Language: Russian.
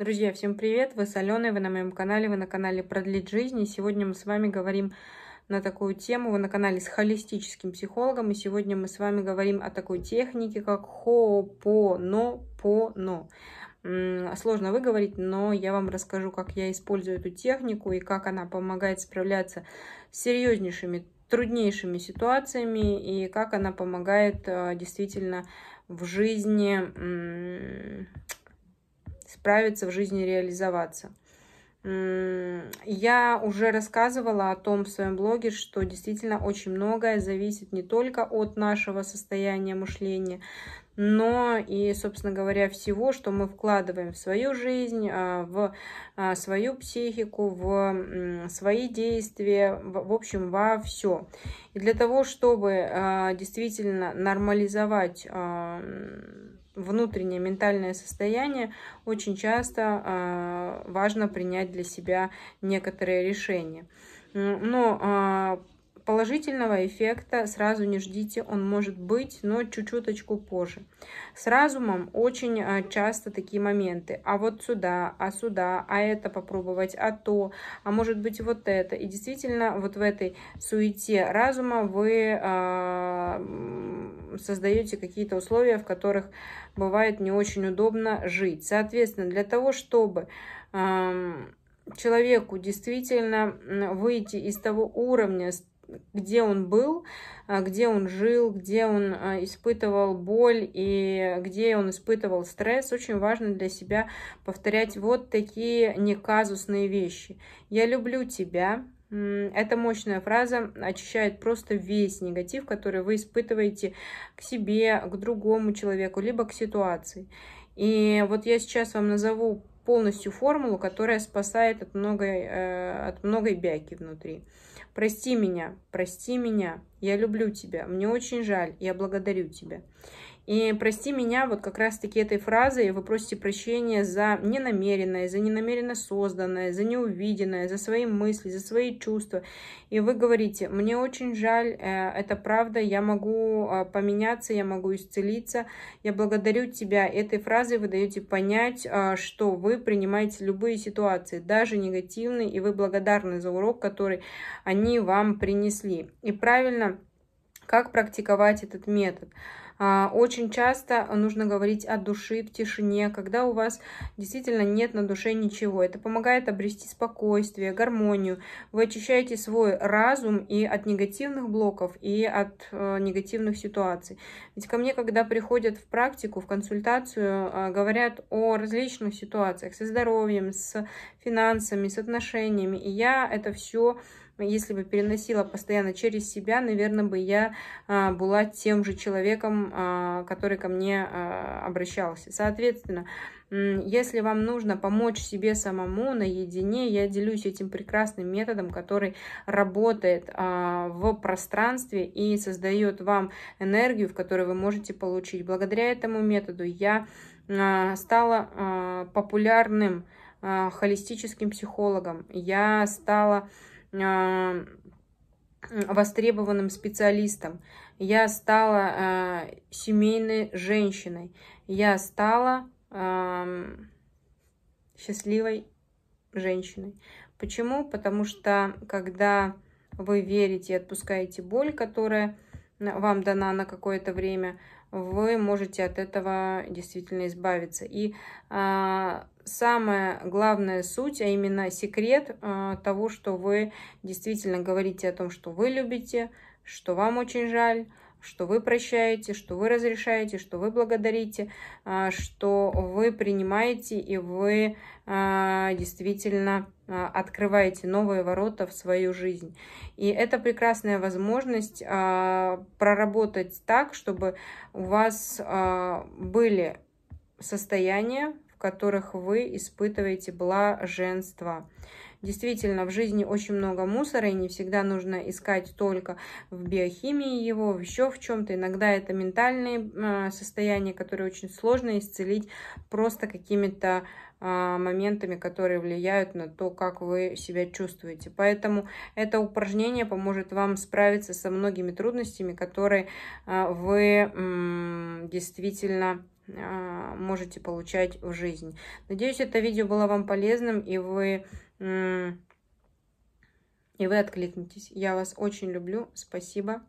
Друзья, всем привет! Вы с Аленой, вы на моем канале, вы на канале Продлить жизнь. И сегодня мы с вами говорим на такую тему, вы на канале с холистическим психологом. И сегодня мы с вами говорим о такой технике, как хо-по-но-по-но. Сложно выговорить, но я вам расскажу, как я использую эту технику и как она помогает справляться с серьезнейшими, труднейшими ситуациями и как она помогает э, действительно в жизни справиться в жизни, реализоваться. Я уже рассказывала о том в своем блоге, что действительно очень многое зависит не только от нашего состояния мышления, но и, собственно говоря, всего, что мы вкладываем в свою жизнь, а, в а, свою психику, в свои действия, в общем, во все. И для того, чтобы а, действительно нормализовать внутреннее ментальное состояние, очень часто а, важно принять для себя некоторые решения. Но а, положительного эффекта сразу не ждите, он может быть, но чуть-чуточку позже. С разумом очень а, часто такие моменты, а вот сюда, а сюда, а это попробовать, а то, а может быть вот это. И действительно вот в этой суете разума вы создаете какие-то условия, в которых бывает не очень удобно жить. Соответственно, для того, чтобы эм, человеку действительно выйти из того уровня, где он был, а, где он жил, где он а, испытывал боль и где он испытывал стресс, очень важно для себя повторять вот такие неказусные вещи. Я люблю тебя, эта мощная фраза очищает просто весь негатив, который вы испытываете к себе, к другому человеку, либо к ситуации. И вот я сейчас вам назову полностью формулу, которая спасает от многой, э, от многой бяки внутри. Прости меня, прости меня, я люблю тебя, мне очень жаль, я благодарю тебя. И прости меня, вот как раз-таки этой фразой вы просите прощения за ненамеренное, за ненамеренно созданное, за неувиденное, за свои мысли, за свои чувства. И вы говорите, мне очень жаль, э, это правда, я могу э, поменяться, я могу исцелиться, я благодарю тебя. Этой фразой вы даете понять, э, что вы принимаете любые ситуации, даже негативные, и вы благодарны за урок, который они вам принесли. И правильно, как практиковать этот метод. А, очень часто нужно говорить от души, в тишине, когда у вас действительно нет на душе ничего. Это помогает обрести спокойствие, гармонию. Вы очищаете свой разум и от негативных блоков, и от э, негативных ситуаций. Ведь ко мне, когда приходят в практику, в консультацию, э, говорят о различных ситуациях со здоровьем, с финансами, с отношениями. И я это все если бы переносила постоянно через себя, наверное, бы я а, была тем же человеком, а, который ко мне а, обращался. Соответственно, если вам нужно помочь себе самому наедине, я делюсь этим прекрасным методом, который работает а, в пространстве и создает вам энергию, в которой вы можете получить. Благодаря этому методу я стала популярным холистическим психологом. Я стала востребованным специалистом. Я стала э, семейной женщиной. Я стала э, счастливой женщиной. Почему? Потому что когда вы верите и отпускаете боль, которая вам дана на какое-то время, вы можете от этого действительно избавиться. И а, самая главная суть, а именно секрет а, того, что вы действительно говорите о том, что вы любите, что вам очень жаль, что вы прощаете, что вы разрешаете, что вы благодарите, а, что вы принимаете и вы а, действительно а, открываете новые ворота в свою жизнь. И это прекрасная возможность проработать так, чтобы у вас были состояния, которых вы испытываете блаженство. Действительно, в жизни очень много мусора, и не всегда нужно искать только в биохимии его, еще в чем-то. Иногда это ментальные а, состояния, которые очень сложно исцелить просто какими-то а, моментами, которые влияют на то, как вы себя чувствуете. Поэтому это упражнение поможет вам справиться со многими трудностями, которые а, вы действительно а, можете получать в жизнь. Надеюсь, это видео было вам полезным, и вы, и вы откликнетесь. Я вас очень люблю. Спасибо.